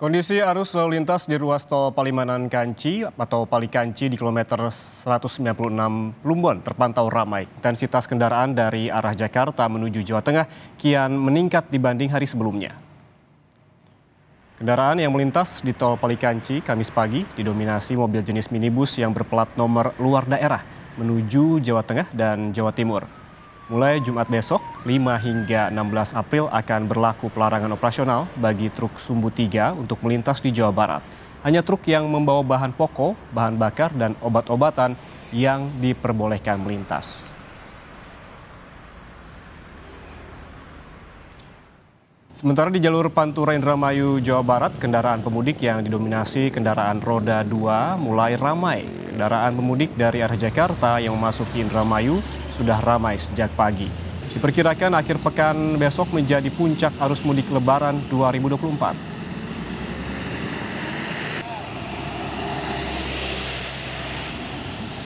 Kondisi arus lalu lintas di ruas tol Palimanan Kanci atau Palikanci di kilometer 196 Lumbon terpantau ramai. Intensitas kendaraan dari arah Jakarta menuju Jawa Tengah kian meningkat dibanding hari sebelumnya. Kendaraan yang melintas di tol Palikanci Kamis pagi didominasi mobil jenis minibus yang berplat nomor luar daerah menuju Jawa Tengah dan Jawa Timur. Mulai Jumat besok, 5 hingga 16 April akan berlaku pelarangan operasional bagi truk sumbu tiga untuk melintas di Jawa Barat. Hanya truk yang membawa bahan pokok, bahan bakar, dan obat-obatan yang diperbolehkan melintas. Sementara di jalur Pantura Indramayu, Jawa Barat, kendaraan pemudik yang didominasi kendaraan roda 2 mulai ramai. Kendaraan pemudik dari arah Jakarta yang memasuki Indramayu sudah ramai sejak pagi. Diperkirakan akhir pekan besok menjadi puncak arus mudik lebaran 2024.